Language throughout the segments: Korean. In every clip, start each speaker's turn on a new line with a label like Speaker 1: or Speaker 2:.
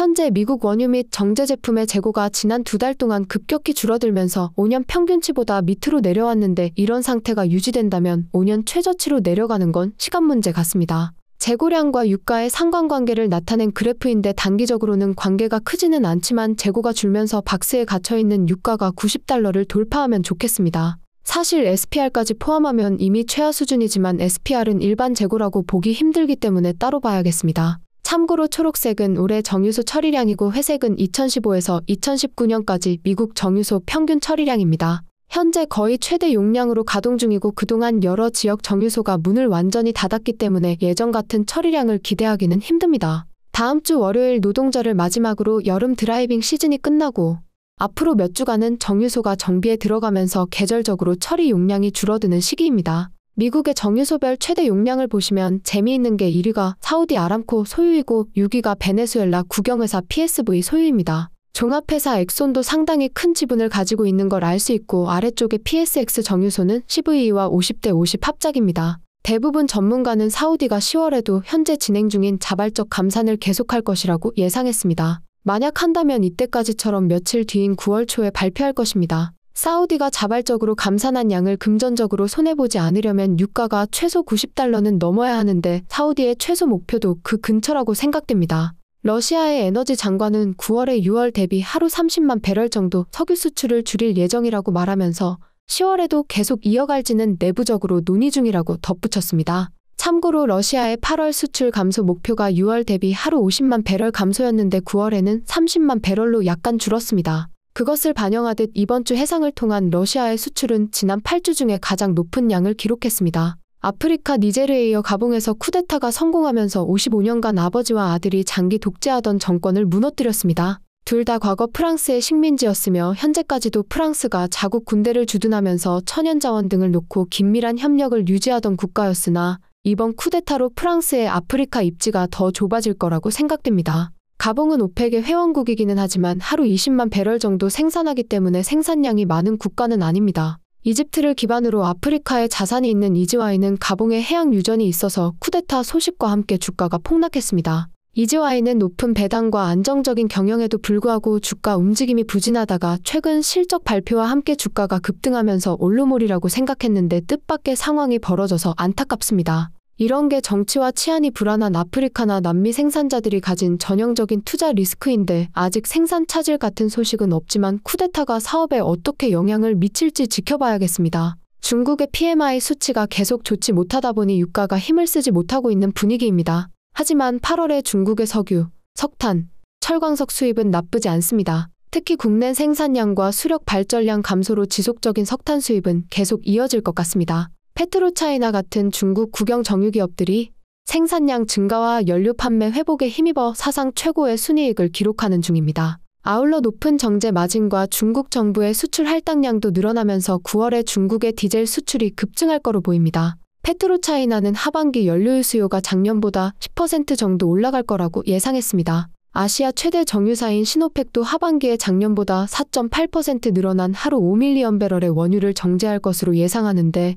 Speaker 1: 현재 미국 원유 및 정제 제품의 재고가 지난 두 달 동안 급격히 줄어들면서 5년 평균치보다 밑으로 내려왔는데 이런 상태가 유지된다면 5년 최저치로 내려가는 건 시간 문제 같습니다. 재고량과 유가의 상관관계를 나타낸 그래프인데 단기적으로는 관계가 크지는 않지만 재고가 줄면서 박스에 갇혀있는 유가가 90달러를 돌파하면 좋겠습니다. 사실 SPR까지 포함하면 이미 최하 수준이지만 SPR은 일반 재고라고 보기 힘들기 때문에 따로 봐야겠습니다. 참고로 초록색은 올해 정유소 처리량이고 회색은 2015에서 2019년까지 미국 정유소 평균 처리량입니다. 현재 거의 최대 용량으로 가동 중이고 그동안 여러 지역 정유소가 문을 완전히 닫았기 때문에 예전 같은 처리량을 기대하기는 힘듭니다. 다음 주 월요일 노동절을 마지막으로 여름 드라이빙 시즌이 끝나고 앞으로 몇 주간은 정유소가 정비에 들어가면서 계절적으로 처리 용량이 줄어드는 시기입니다. 미국의 정유소별 최대 용량을 보시면 재미있는 게 1위가 사우디 아람코 소유이고 6위가 베네수엘라 국영회사 PSV 소유입니다. 종합회사 엑손도 상당히 큰 지분을 가지고 있는 걸 알 수 있고 아래쪽에 PSX 정유소는 CVE와 50대 50 합작입니다. 대부분 전문가는 사우디가 10월에도 현재 진행 중인 자발적 감산을 계속할 것이라고 예상했습니다. 만약 한다면 이때까지처럼 며칠 뒤인 9월 초에 발표할 것입니다. 사우디가 자발적으로 감산한 양을 금전적으로 손해보지 않으려면 유가가 최소 90달러는 넘어야 하는데 사우디의 최소 목표도 그 근처라고 생각됩니다. 러시아의 에너지 장관은 9월에 6월 대비 하루 30만 배럴 정도 석유 수출을 줄일 예정이라고 말하면서 10월에도 계속 이어갈지는 내부적으로 논의 중이라고 덧붙였습니다. 참고로 러시아의 8월 수출 감소 목표가 6월 대비 하루 50만 배럴 감소였는데 9월에는 30만 배럴로 약간 줄었습니다. 그것을 반영하듯 이번 주 해상을 통한 러시아의 수출은 지난 8주 중에 가장 높은 양을 기록했습니다. 아프리카 니제르에 이어 가봉에서 쿠데타가 성공하면서 55년간 아버지와 아들이 장기 독재하던 정권을 무너뜨렸습니다. 둘 다 과거 프랑스의 식민지였으며 현재까지도 프랑스가 자국 군대를 주둔하면서 천연자원 등을 놓고 긴밀한 협력을 유지하던 국가였으나 이번 쿠데타로 프랑스의 아프리카 입지가 더 좁아질 거라고 생각됩니다. 가봉은 오펙의 회원국이기는 하지만 하루 20만 배럴 정도 생산하기 때문에 생산량이 많은 국가는 아닙니다. 이집트를 기반으로 아프리카에 자산이 있는 이즈와이는 가봉의 해양 유전이 있어서 쿠데타 소식과 함께 주가가 폭락했습니다. 이즈와이는 높은 배당과 안정적인 경영에도 불구하고 주가 움직임이 부진하다가 최근 실적 발표와 함께 주가가 급등하면서 올루몰이라고 생각했는데 뜻밖의 상황이 벌어져서 안타깝습니다. 이런 게 정치와 치안이 불안한 아프리카나 남미 생산자들이 가진 전형적인 투자 리스크인데 아직 생산 차질 같은 소식은 없지만 쿠데타가 사업에 어떻게 영향을 미칠지 지켜봐야겠습니다. 중국의 PMI 수치가 계속 좋지 못하다 보니 유가가 힘을 쓰지 못하고 있는 분위기입니다. 하지만 8월에 중국의 석유, 석탄, 철광석 수입은 나쁘지 않습니다. 특히 국내 생산량과 수력 발전량 감소로 지속적인 석탄 수입은 계속 이어질 것 같습니다. 페트로차이나 같은 중국 국영 정유기업들이 생산량 증가와 연료 판매 회복에 힘입어 사상 최고의 순이익을 기록하는 중입니다. 아울러 높은 정제 마진과 중국 정부의 수출 할당량도 늘어나면서 9월에 중국의 디젤 수출이 급증할 거로 보입니다. 페트로차이나는 하반기 연료유 수요가 작년보다 10% 정도 올라갈 거라고 예상했습니다. 아시아 최대 정유사인 신오펙도 하반기에 작년보다 4.8% 늘어난 하루 5밀리언 배럴의 원유를 정제할 것으로 예상하는데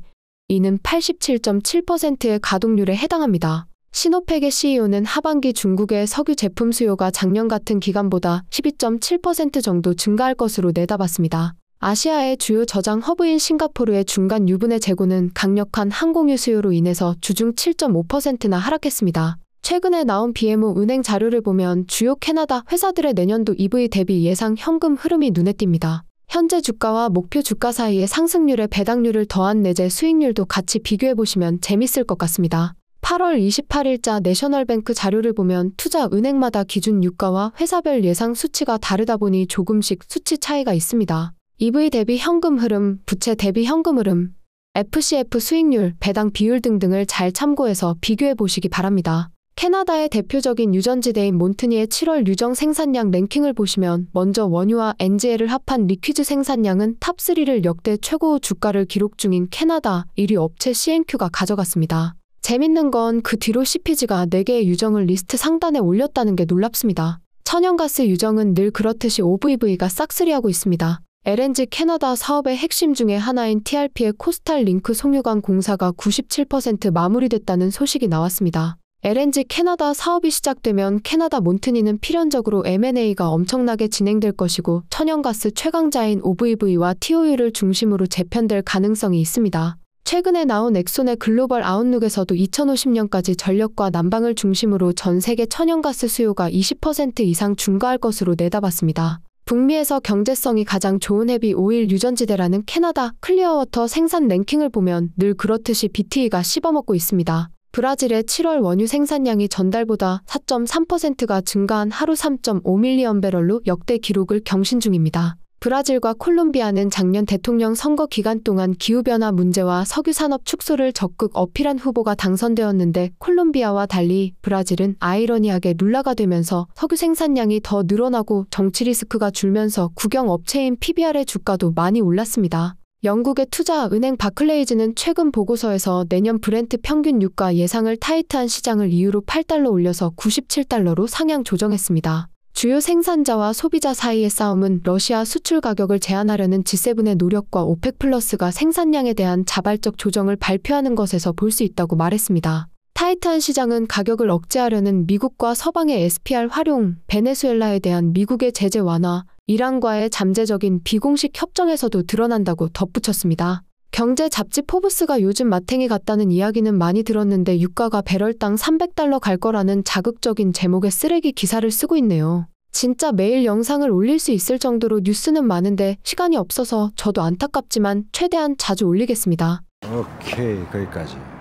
Speaker 1: 이는 87.7%의 가동률에 해당합니다. 시노팩의 CEO는 하반기 중국의 석유 제품 수요가 작년 같은 기간보다 12.7% 정도 증가할 것으로 내다봤습니다. 아시아의 주요 저장 허브인 싱가포르의 중간 유분의 재고는 강력한 항공유 수요로 인해서 주중 7.5%나 하락했습니다. 최근에 나온 BMO 은행 자료를 보면 주요 캐나다 회사들의 내년도 EV 대비 예상 현금 흐름이 눈에 띕니다. 현재 주가와 목표 주가 사이의 상승률에 배당률을 더한 내재 수익률도 같이 비교해 보시면 재밌을 것 같습니다. 8월 28일자 내셔널뱅크 자료를 보면 투자 은행마다 기준 유가와 회사별 예상 수치가 다르다 보니 조금씩 수치 차이가 있습니다. EV 대비 현금 흐름, 부채 대비 현금 흐름, FCF 수익률, 배당 비율 등등을 잘 참고해서 비교해 보시기 바랍니다. 캐나다의 대표적인 유전지대인 몬트니의 7월 유정 생산량 랭킹을 보시면 먼저 원유와 NGL을 합한 리퀴즈 생산량은 탑3를 역대 최고 주가를 기록 중인 캐나다 1위 업체 CNQ가 가져갔습니다. 재밌는 건 그 뒤로 CPG가 4개의 유정을 리스트 상단에 올렸다는 게 놀랍습니다. 천연가스 유정은 늘 그렇듯이 OVV가 싹쓸이하고 있습니다. LNG 캐나다 사업의 핵심 중에 하나인 TRP의 코스탈 링크 송유관 공사가 97% 마무리됐다는 소식이 나왔습니다. LNG 캐나다 사업이 시작되면 캐나다 몬트니는 필연적으로 M&A가 엄청나게 진행될 것이고 천연가스 최강자인 OVV와 TOU를 중심으로 재편될 가능성이 있습니다. 최근에 나온 엑손의 글로벌 아웃룩에서도 2050년까지 전력과 난방을 중심으로 전 세계 천연가스 수요가 20% 이상 증가할 것으로 내다봤습니다. 북미에서 경제성이 가장 좋은 해비 오일 유전지대라는 캐나다 클리어워터 생산 랭킹을 보면 늘 그렇듯이 BTE가 씹어먹고 있습니다. 브라질의 7월 원유 생산량이 전달보다 4.3%가 증가한 하루 3.5밀리언 배럴로 역대 기록을 경신 중입니다. 브라질과 콜롬비아는 작년 대통령 선거 기간 동안 기후변화 문제와 석유산업 축소를 적극 어필한 후보가 당선되었는데 콜롬비아와 달리 브라질은 아이러니하게 룰라가 되면서 석유 생산량이 더 늘어나고 정치 리스크가 줄면서 국영업체인 PBR의 주가도 많이 올랐습니다. 영국의 투자 은행 바클레이즈는 최근 보고서에서 내년 브렌트 평균 유가 예상을 타이트한 시장을 이유로 8달러 올려서 97달러로 상향 조정했습니다. 주요 생산자와 소비자 사이의 싸움은 러시아 수출 가격을 제한하려는 G7의 노력과 오펙 플러스가 생산량에 대한 자발적 조정을 발표하는 것에서 볼 수 있다고 말했습니다. 타이트한 시장은 가격을 억제하려는 미국과 서방의 SPR 활용, 베네수엘라에 대한 미국의 제재 완화, 이란과의 잠재적인 비공식 협정에서도 드러난다고 덧붙였습니다. 경제 잡지 포브스가 요즘 마탱이 같다는 이야기는 많이 들었는데 유가가 배럴당 300달러 갈 거라는 자극적인 제목의 쓰레기 기사를 쓰고 있네요. 진짜 매일 영상을 올릴 수 있을 정도로 뉴스는 많은데 시간이 없어서 저도 안타깝지만 최대한 자주 올리겠습니다. 오케이, 거기까지.